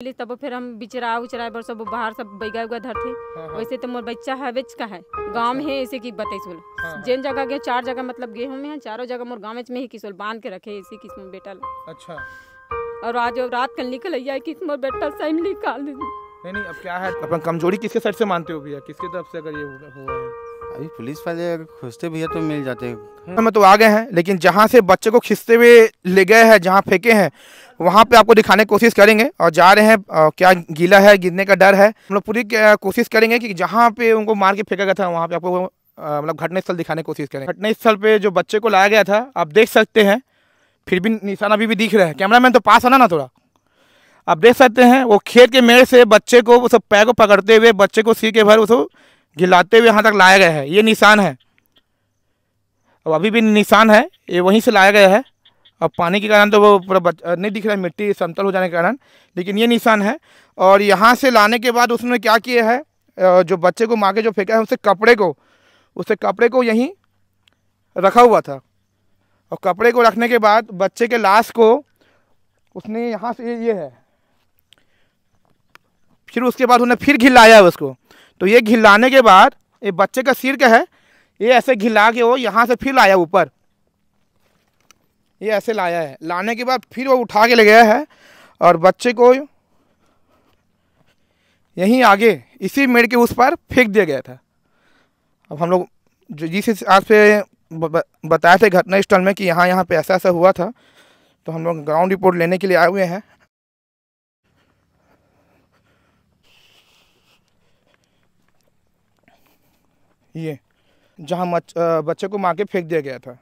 पहले तब फिर हम बिचरा उचरा बर सब बाहर सब बैगा उगा धरते हाँ, हाँ। वैसे तो मोर बच्चा है बेच का है गाँव में अच्छा। है ऐसे की बताई सोल हाँ, जेन जगह गए चार जगह मतलब गेहूँ में है चारों जगह मोर गाँव में ही किसोल बांध के रखे इसी किस्म बेटा अच्छा और आज और रात कल निकल आई किस मोर बेटा सही निकाल नहीं नहीं अब क्या है अपन कमजोरी किसके साइड से मानते हो भैया किसके तरफ से अगर ये हुआ है अभी पुलिस वाले अगर खोजते भी तो मिल जाते हम हाँ, तो आ गए हैं लेकिन जहाँ से बच्चे को खिसते हुए ले गए हैं जहाँ फेंके हैं वहाँ पे आपको दिखाने की कोशिश करेंगे और जा रहे हैं क्या गीला है गिरने का डर है हम लोग पूरी कोशिश करेंगे कि जहाँ पे उनको मार के फेंका गया था वहाँ पे आपको मतलब घटनास्थल दिखाने की कोशिश करेंगे घटनास्थल पर जो बच्चे को लाया गया था आप देख सकते हैं फिर भी निशान अभी भी दिख रहा है कैमरामैन तो पास आना ना थोड़ा आप देख सकते हैं वो खेत के मेड़ से बच्चे को वो सब पैर को पकड़ते हुए बच्चे को सी के भर उसको गिलाते हुए यहाँ तक लाया गया है ये निशान है अब अभी भी निशान है ये वहीं से लाया गया है अब पानी के कारण तो वो पूरा नहीं दिख रहा है मिट्टी समतल हो जाने के कारण लेकिन ये निशान है और यहाँ से लाने के बाद उसने क्या किया है जो बच्चे को माँ के जो फेंका है उससे कपड़े को उससे कपड़े को यहीं रखा हुआ था और कपड़े को रखने के बाद बच्चे के लाश को उसने यहाँ से ये है फिर उसके बाद उन्हें फिर घिलाया है उसको तो ये घिलाने के बाद ये बच्चे का सिर क्या है ये ऐसे घिला के वो यहाँ से फिर लाया ऊपर ये ऐसे लाया है लाने के बाद फिर वो उठा के ले गया है और बच्चे को यहीं आगे इसी मेड़ के उस पर फेंक दिया गया था अब हम लोग जो जिस आज पे बताए थे घटना स्थल में कि यहाँ यहाँ पे ऐसा ऐसा हुआ था तो हम लोग ग्राउंड रिपोर्ट लेने के लिए आए हुए हैं ये जहाँ बच्चे को मार के फेंक दिया गया था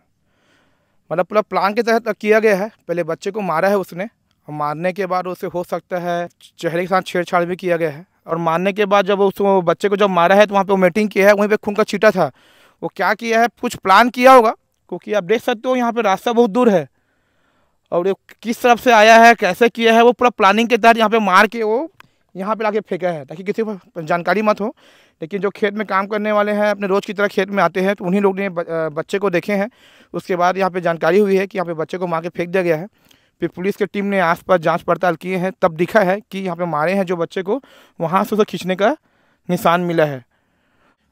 मतलब पूरा प्लान के तहत किया गया है पहले बच्चे को मारा है उसने और मारने के बाद उसे हो सकता है चेहरे के साथ छेड़छाड़ भी किया गया है और मारने के बाद जब उस बच्चे को जब मारा है तो वहाँ पे मीटिंग किया है वहीं पे खून का छीटा था वो क्या किया है कुछ प्लान किया होगा क्योंकि आप देख सकते हो यहाँ पर रास्ता बहुत दूर है और ये किस तरफ से आया है कैसे किया है वो पूरा प्लानिंग के तहत यहाँ पर मार के वो यहाँ पर ला फेंका है ताकि किसी को जानकारी मत हो लेकिन जो खेत में काम करने वाले हैं अपने रोज़ की तरह खेत में आते हैं तो उन्हीं लोग ने बच्चे को देखे हैं उसके बाद यहाँ पर जानकारी हुई है कि यहाँ पर बच्चे को मार के फेंक दिया गया है फिर पुलिस की टीम ने पास जाँच पड़ताल किए हैं तब दिखा है कि यहाँ पर मारे हैं जो बच्चे को वहाँ से उसे खींचने का निशान मिला है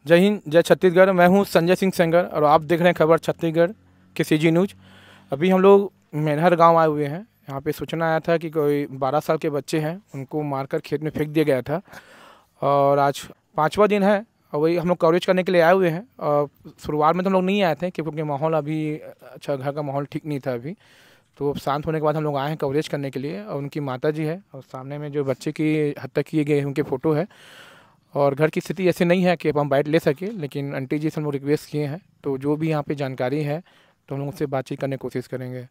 जय हिंद जय छत्तीसगढ़ मैं हूँ संजय सिंह सेंगर और आप देख रहे हैं खबर छत्तीसगढ़ के सी न्यूज अभी हम लोग मेनहर गाँव आए हुए हैं यहाँ पे सूचना आया था कि कोई बारह साल के बच्चे हैं उनको मारकर खेत में फेंक दिया गया था और आज पाँचवा दिन है और वही हम लोग कवरेज करने के लिए आए हुए हैं और शुरुआत में तो हम लोग नहीं आए थे क्योंकि माहौल अभी अच्छा घर का माहौल ठीक नहीं था अभी तो शांत होने के बाद हम लोग आए हैं कवरेज करने के लिए और उनकी माता जी है और सामने में जो बच्चे की हत्या किए गए उनके फ़ोटो है और घर की स्थिति ऐसी नहीं है कि अब हम बैठ ले सकें लेकिन आंटी जी से हम लोग रिक्वेस्ट किए हैं तो जो भी यहाँ पे जानकारी है तो हम लोग उससे बातचीत करने की कोशिश करेंगे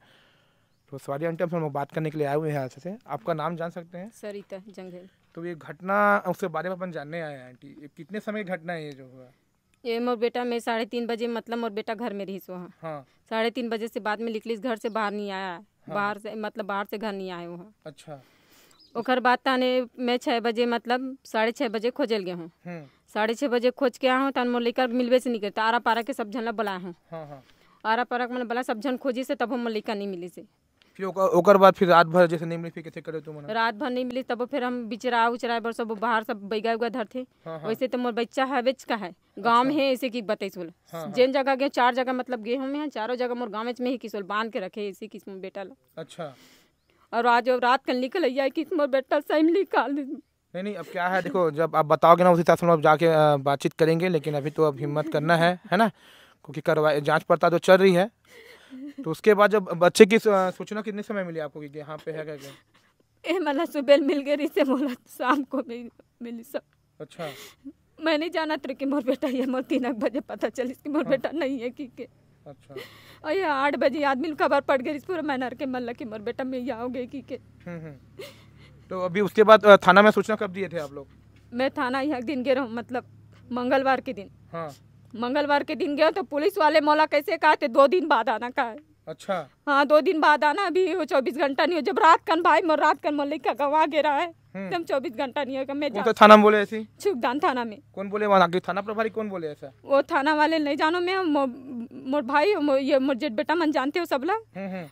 तो सॉरी आंटी हम लोग बात करने के लिए आए हुए हैं यहाँ से आपका नाम जान सकते हैं सरिता जंगल तो ये घटना उसके बारे में अपन जानने आए हैं आंटी कितने समय की घटना है ये जो हुआ ये मोर बेटा मैं साढ़े तीन बजे मतलब मोर बेटा घर में रही सो हाँ, हाँ। साढ़े तीन बजे से बाद में निकली घर से बाहर नहीं आया हाँ। बाहर से मतलब बाहर से घर नहीं आए वहाँ अच्छा ओकर बाद ताने मैं छः बजे मतलब साढ़े छः बजे खोजल गया हूँ हम्म। साढ़े छः बजे खोज के आया हूँ तन मोर लेकर मिलवे से निकल तो आरा पारा के सब झन बुलाया हूँ हाँ, हाँ। आरा पारा के मैंने बुला सब झन खोजी से तब हम लेकर नहीं मिली से फिर बाद फिर रात भर जैसे नहीं मिली फिर कैसे करे तुम रात भर नहीं मिली तब फिर हम बिचरा उचरा बर सब बाहर सब बैगा उगा धरते हाँ हाँ। वैसे तो मोर बच्चा है बेच का है गांव अच्छा। है ऐसे की बताई सुन हाँ हाँ। जिन जगह गए चार जगह मतलब गे हम हैं चारों जगह मोर गाँव में ही किसोल बांध के रखे इसी किस्म बेटा ला अच्छा और आज रात कल निकल आई कि मोर बेटा सही निकाल नहीं नहीं अब क्या है देखो जब आप बताओगे ना उसी तरह से हम जाके बातचीत करेंगे लेकिन अभी तो अब हिम्मत करना है है ना क्योंकि करवाई जांच पड़ताल तो चल रही है तो उसके बाद जब बच्चे की सूचना कितने समय मिली आपको यहाँ पे है क्या ये मला सुबह मिल गई से बोला शाम को मिली सब अच्छा मैं नहीं जाना तेरे कि मोर बेटा ये मोर तीन बजे पता चली कि मोर हाँ। बेटा नहीं है कि के अच्छा और ये आठ बजे आदमी खबर पड़ गई पूरा नर के मल्ला कि मोर बेटा मैं यहाँ गई कि के हम्म, हम्म। तो अभी उसके बाद थाना में सूचना कब दिए थे आप लोग मैं थाना यहाँ दिन गिर मतलब मंगलवार के दिन हाँ मंगलवार के दिन गए तो पुलिस वाले मौला कैसे कहा थे दो दिन बाद आना कहा अच्छा हाँ दो दिन बाद आना अभी चौबीस घंटा नहीं हो जब रात कन भाई मोर रात कन मोर का गवाह गिरा है एकदम हम्म। चौबीस घंटा नहीं होगा मैं तो थाना बोले ऐसी छुकदान थाना में कौन बोले वहाँ थाना प्रभारी कौन बोले ऐसा वो थाना वाले नहीं जानो मैं मोर भाई ये मोर जेठ बेटा मन जानते हो सब लोग हम्म, हम्म।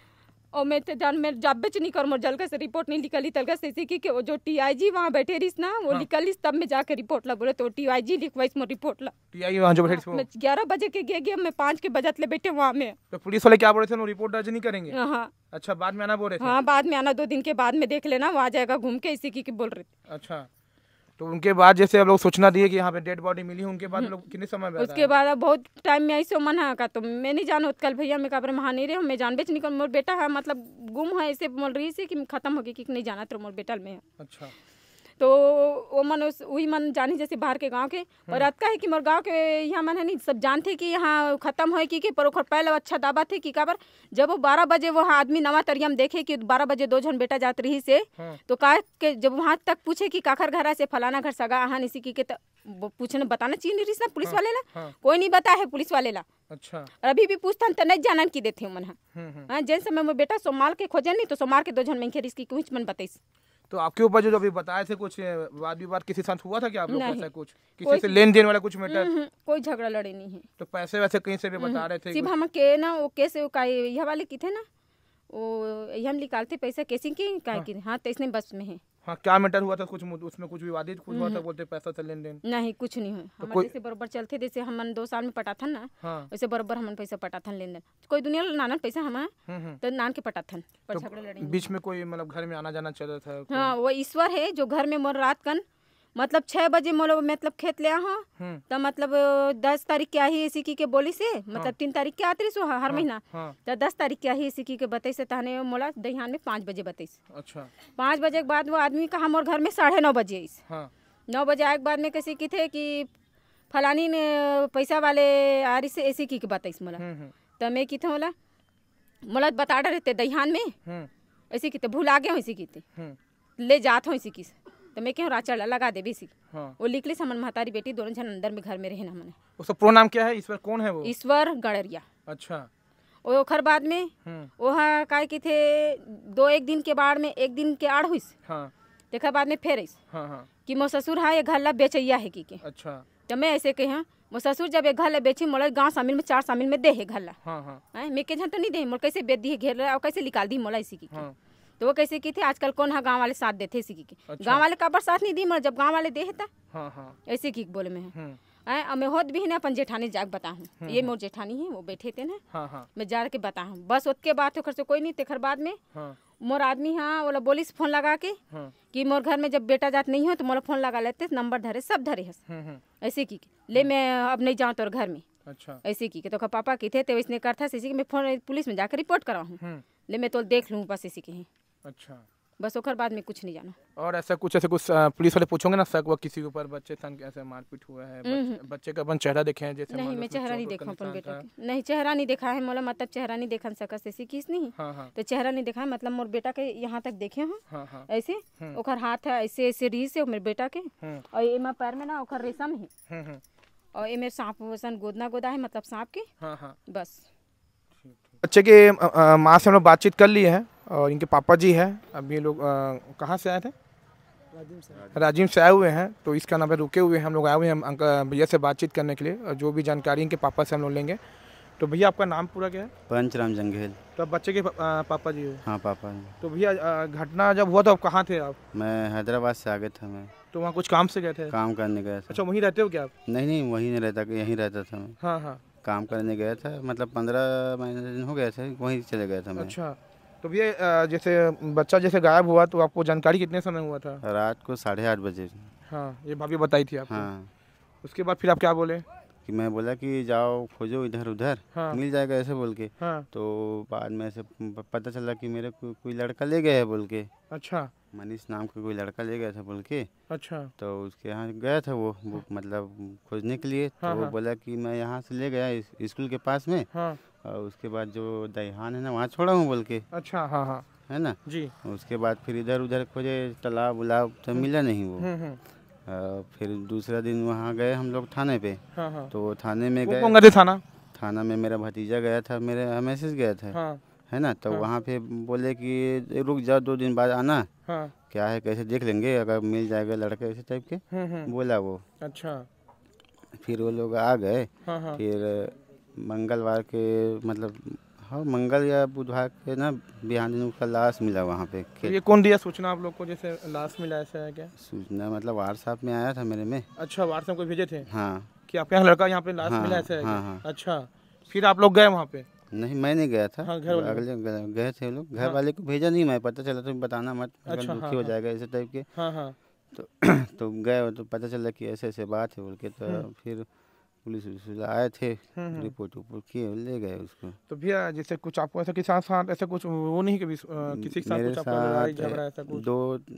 और मैं तो जान मैं जब बेच नहीं कर मोर से रिपोर्ट नहीं निकली तलगा से सीखी कि वो जो टीआईजी वहाँ बैठे रिस ना वो हाँ। निकली तब मैं जाकर रिपोर्ट ला बोले तो टीआईजी जी मोर रिपोर्ट ला आई वहाँ जो बैठे मैं ग्यारह बजे के गए गया मैं पाँच के बजट ले बैठे वहाँ में तो पुलिस वाले क्या बोले थे रिपोर्ट दर्ज नहीं करेंगे हाँ, हाँ अच्छा बाद में आना बोल रहे हाँ बाद में आना दो दिन के बाद में देख लेना वहाँ जाएगा घूम के इसी की बोल रहे थे अच्छा तो उनके बाद जैसे आप लोग सूचना दिए कि यहाँ पे डेड बॉडी मिली उनके बाद हम्म। लोग कितने समय बाद उसके बाद अब बहुत टाइम में ऐसे मन है का तो मैं नहीं जानू कल भैया मैं कहा महा नहीं रहे मैं जान बेच निकल मोर बेटा है मतलब गुम है ऐसे बोल रही से कि खत्म होगी कि नहीं जाना तो मोर बेटा में अच्छा तो वो मन उस वही मन जानी जैसे बाहर के गांव के और अतका हम्म। है कि मोर गांव के यहाँ मन है नहीं सब जानते कि यहाँ खत्म हो कि के पर ओखर पहले अच्छा दाबा थे कि काबर जब वो बारह बजे वो हाँ आदमी नवा तरियम देखे कि बारह बजे दो जन बेटा जात रही से हम्म। तो का के जब वहाँ तक पूछे कि काखर घर से फलाना घर सगा आहान इसी की के पूछने बताना चाहिए रही ना पुलिस हाँ, वाले ला हाँ। कोई नहीं बताया है पुलिस वाले ला अच्छा अभी भी पूछता तो नहीं जानन की देते मन हम्म, हाँ जैसे मैं में बेटा सोमाल के खोजन नहीं तो सोमाल के दो जन मैं खेरी इसकी कुछ मन बताइस तो आपके ऊपर जो अभी बताए थे कुछ वाद विवाद किसी साथ हुआ था क्या आप लोग कुछ किसी से लेन देन वाला कुछ मैटर हम्म, हम्म, कोई झगड़ा लड़े नहीं है तो पैसे वैसे कहीं से भी हम्म, बता रहे थे सिर्फ हम के ना वो कैसे यह वाले की थे ना वो हम निकालते पैसा कैसे हाँ। की हाँ तो इसने बस में है हाँ क्या मैटर हुआ था कुछ उसमें कुछ विवादित कुछ हुआ था हम्म। बोलते पैसा था लेन देन नहीं कुछ नहीं हुआ तो कोई... बरबर चलते जैसे हम दो साल में पटा था ना हाँ। वैसे बरबर हम पैसा पटा था लेन देन कोई दुनिया नाना पैसा हम हम्म, हम्म। तो नान के पटा था तो बीच में कोई मतलब घर में आना जाना चल रहा था हाँ वो ईश्वर है जो घर में मोर रात कन मतलब छह बजे मोलो मतलब खेत ले आ हम्म। तो मतलब दस तारीख के आही इसी की के बोली से मतलब हाँ। तीन तारीख के आती सो हर हाँ, महीना हाँ। तो दस तारीख के आही इसी की के बताई से तहने मोला दहियान में पाँच बजे बताई अच्छा पाँच बजे के बाद वो आदमी कहा मोर घर में साढ़े नौ बजे आइस नौ बजे आए के बाद में कैसे की थे कि फलानी ने पैसा वाले आ रही से ऐसी की के मोला हम्म, हम्म। तो मैं की थे मोला मोला बता रहते दहियान में ऐसी की भूल आ गया इसी की ले जात हूँ इसी की से तो मैं कहूँ राचड़ लगा दे बेसी हाँ। वो लिख ली हमन महतारी बेटी दोनों जन अंदर में घर में रहे हमने उसका प्रो नाम क्या है ईश्वर कौन है वो ईश्वर गड़रिया अच्छा और ओखर बाद में वो हम्म। का की थे दो एक दिन के बाद में एक दिन के आड़ हुई हाँ। बाद में फेर हाँ हाँ। कि मो ससुर हा ये घर ला बेचैया है की के अच्छा तो मैं ऐसे कहे हाँ, मो ससुर जब ये घर ला बेची मोला गांव शामिल में चार शामिल में दे है घर ला हाँ हाँ। मैं के झन हाँ, तो नहीं दे मोर कैसे बेच दी है घेर और कैसे निकाल दी मोला इसी की हाँ। तो वो कैसे की थी आजकल कौन है गाँव वाले साथ देते ऐसी की अच्छा। गाँव वाले काबर साथ नहीं दी मगर जब गाँव वाले दे हाँ, हाँ ऐसे की बोले में है हम्म। मैं होत भी ना अपन जेठानी जाग बताऊँ हम्म, ये हम्म। मोर जेठानी है वो बैठे थे ना हाँ, हाँ। मैं जा के बताऊँ बस उसके बात तो से कोई नहीं तेखर बाद में मोर आदमी हाँ बोला बोलिस फोन लगा के कि मोर घर में जब बेटा जात नहीं हो तो मोला फोन लगा लेते नंबर धरे सब धरे हस ऐसे की ले मैं अब नहीं जाऊँ तोर घर में अच्छा ऐसे की तो पापा की थे तो इसने करता ऐसे की मैं फोन पुलिस में जाकर रिपोर्ट कराऊँ ले मैं तो देख लूँ बस इसी की अच्छा बस ओकर बाद में कुछ नहीं जाना और ऐसा कुछ ऐसे कुछ पुलिस वाले पूछोगे ना शक व किसी के ऊपर बच्चे सन ऐसे मारपीट हुआ है हम्म, हम्म। बच्चे, का अपन चेहरा देखे हैं जैसे नहीं मैं चेहरा नहीं देखा अपन बेटा नहीं चेहरा नहीं देखा है मतलब मतलब चेहरा नहीं देखा सकस ऐसी किस नहीं हाँ हाँ। तो चेहरा नहीं देखा है मतलब मोर बेटा के यहाँ तक देखे हम हाँ, हाँ। ऐसे हम्म। ओकर हाथ है ऐसे ऐसे रीस है मेरे बेटा के और एमा पैर में ना ओकर रेशम है और ये मेरे सांप वसन गोदना गोदा है मतलब सांप के हाँ, बस बच्चे के माँ से हम लोग बातचीत कर लिए है और इनके पापा जी हैं अब ये लोग कहाँ से आए थे राजीव से आए हुए हैं तो इसका नाम रुके हुए हैं हम लोग आए हुए हैं अंकल भैया से बातचीत करने के लिए और जो भी जानकारी इनके पापा से हम लोग लेंगे तो भैया आपका नाम पूरा क्या है पंचराम जंगेल तो आप बच्चे के पा, आ, पापा जी हाँ पापा जी तो भैया घटना जब हुआ तो आप कहाँ थे आप मैं हैदराबाद से आ गया था मैं तो वहाँ कुछ काम से गए थे काम करने गया था अच्छा वहीं रहते हो क्या आप नहीं नहीं वहीं नहीं रहता यहीं रहता था मैं हाँ हाँ काम करने गया था मतलब पंद्रह महीने हो गया था वहीं चले गया था अच्छा तो भैया जैसे बच्चा जैसे गायब हुआ तो आपको जानकारी कितने समय हुआ था रात को साढ़े आठ बजे हाँ ये भाभी बताई थी आपको हाँ उसके बाद फिर आप क्या बोले कि मैं बोला कि जाओ खोजो इधर उधर हाँ। मिल जाएगा ऐसे बोल के हाँ। तो बाद में ऐसे पता चला कि मेरे को कोई लड़का ले गया है बोल के अच्छा मनीष नाम का कोई लड़का ले गया था बोल के अच्छा तो उसके यहाँ गया था वो, वो हाँ। मतलब खोजने के लिए तो हाँ, वो हाँ। बोला कि मैं यहाँ से ले गया स्कूल के पास में हाँ। और उसके बाद जो दहान है ना वहाँ छोड़ा हूँ बोल के अच्छा हाँ हाँ है ना जी उसके बाद फिर इधर उधर खोजे तालाब उलाब तो मिला नहीं वो हम्म, हम्म। फिर दूसरा दिन वहाँ गए हम लोग थाने पे हाँ, हाँ। तो थाने में गए थाना थाना में मेरा भतीजा गया था मेरे मैसेज गया था हाँ। है ना तो हाँ। वहाँ पे बोले कि रुक जाओ दो दिन बाद आना हाँ। क्या है कैसे देख लेंगे अगर मिल जाएगा लड़का ऐसे टाइप के हम्म, बोला वो अच्छा फिर वो लोग आ गए हाँ, हाँ। फिर मंगलवार के मतलब हाँ मंगल या बुधवार के ना बिहान दिन उसका लाश मिला वहाँ पे तो ये कौन दिया सूचना आप लोग को जैसे लाश मिला ऐसा है क्या सूचना मतलब व्हाट्सएप में आया था मेरे में अच्छा व्हाट्सएप को भेजे थे हाँ कि आपके यहाँ लड़का यहाँ पे लाश हाँ, मिला ऐसा है हाँ, हाँ। अच्छा फिर आप लोग गए वहाँ पे नहीं मैं नहीं गया था हाँ, घर अगले गए थे लोग घर हाँ। वाले को भेजा नहीं मैं पता चला तो बताना मत अच्छा, दुखी हाँ, हो हाँ। जाएगा ऐसे टाइप के हाँ तो, तो गए तो पता चला कि ऐसे ऐसे बात है बोल के तो हम्म। फिर पुलिस आए थे हम्म, हम्म। रिपोर्ट उपोर्ट किए ले गए उसको तो भैया जैसे कुछ आपको ऐसा किसान साथ ऐसा कुछ वो नहीं कभी किसी के साथ कुछ आपका लड़ाई झगड़ा ऐसा कुछ दो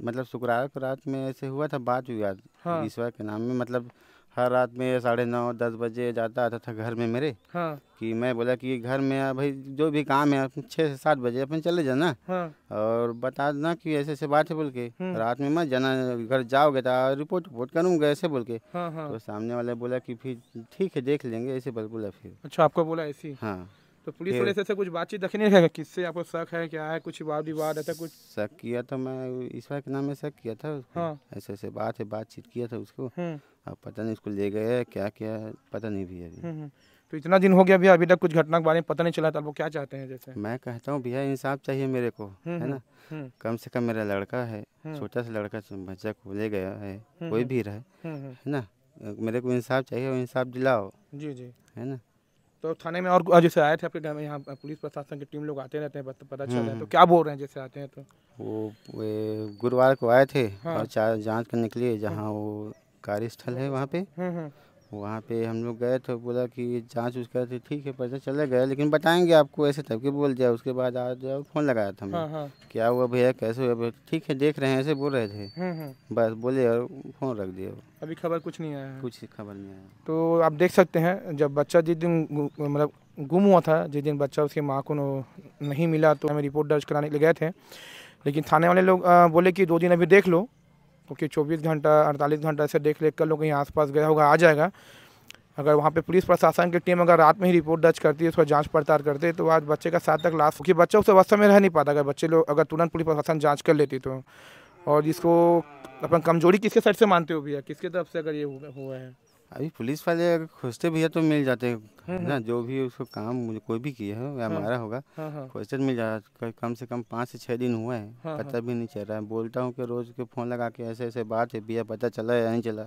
मतलब शुक्रवार को रात में ऐसे हुआ था बात हुआ आज हाँ। ईश्वर के नाम में मतलब हर रात में साढ़े नौ दस बजे जाता आता था घर में मेरे हाँ। कि मैं बोला कि घर में भाई जो भी काम है छः से सात बजे अपन चले जाना हाँ। और बता देना कि ऐसे ऐसे बात है बोल के हम्म। रात में मत जाना घर जाओगे तो रिपोर्ट रिपोर्ट करूँगा ऐसे बोल के हाँ, हाँ, तो सामने वाले बोला कि फिर ठीक है देख लेंगे ऐसे बोल बोला फिर अच्छा आपको बोला ऐसी हाँ तो पुलिस वाले से कुछ बातचीत रखने है किससे आपको शक है क्या है कुछ वाद विवाद ऐसा कुछ शक किया था तो मैं ईश्वर के नाम में शक किया था हाँ। ऐसे ऐसे बात है बातचीत किया था उसको हम्म। अब पता नहीं उसको ले गए क्या क्या पता नहीं भैया अभी हम्म, हम्म। तो इतना दिन हो गया भैया अभी तक कुछ घटना के बारे में पता नहीं चला था वो क्या चाहते हैं जैसे मैं कहता हूँ भैया इंसाफ चाहिए मेरे को हम्म, है ना कम से कम मेरा लड़का है छोटा सा लड़का तो बच्चा को ले गया है कोई भी रहे है ना मेरे को इंसाफ चाहिए और इंसाफ दिलाओ जी जी है ना तो थाने में और जैसे आए थे आपके घर में यहाँ पुलिस प्रशासन की टीम लोग आते रहते हैं पता चल है तो क्या बोल रहे हैं जैसे आते हैं तो वो गुरुवार को आए थे हाँ। और जांच करने के लिए जहाँ वो कार्यस्थल है वहाँ पे हम्म, हम्म। वहाँ पे हम लोग गए थे बोला कि जांच उच कर ठीक है पैसा चले गए लेकिन बताएंगे आपको ऐसे तब के बोल दिया उसके बाद आज जाओ फ़ोन लगाया था हमने हाँ, हाँ। क्या हुआ भैया कैसे हुआ भैया ठीक है देख रहे हैं ऐसे बोल रहे थे हम्म, बस बोले और फ़ोन रख दिया अभी खबर कुछ नहीं आया कुछ खबर नहीं आया तो आप देख सकते हैं जब बच्चा जिस दिन मतलब गुम हुआ था जिस दिन बच्चा उसकी माँ को नहीं मिला तो हमें रिपोर्ट दर्ज कराने के लिए गए थे लेकिन थाने वाले लोग बोले कि दो दिन अभी देख लो क्योंकि चौबीस घंटा अड़तालीस घंटा ऐसे देख रेख कर लोग यहाँ आसपास गया होगा आ जाएगा अगर वहाँ पे पुलिस प्रशासन की टीम अगर रात में ही रिपोर्ट दर्ज करती है उसका जांच पड़ताल करते है तो आज बच्चे का सात तक लाश क्योंकि बच्चा उस अवस्था में रह नहीं पाता अगर बच्चे लोग अगर तुरंत पुलिस प्रशासन जाँच कर लेती तो और इसको अपन कमजोरी किसके साइड से मानते हो भैया किसके तरफ से अगर ये हुआ है अभी पुलिस वाले अगर खोजते भी है तो मिल जाते हैं हम्म, ना हम्म। जो भी उसको काम मुझे कोई भी किया है या हमारा हाँ, होगा हाँ, हाँ। खोजते मिल जाता कम से कम पाँच से छः दिन हुआ है पता भी नहीं चल रहा है बोलता हूँ कि रोज के फोन लगा के ऐसे ऐसे बात है भैया पता चला या नहीं चला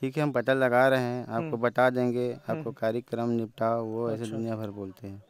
ठीक है हम पता लगा रहे हैं आपको हम्म। बता देंगे आपको कार्यक्रम निपटाओ वो ऐसे अच्छा। दुनिया भर बोलते हैं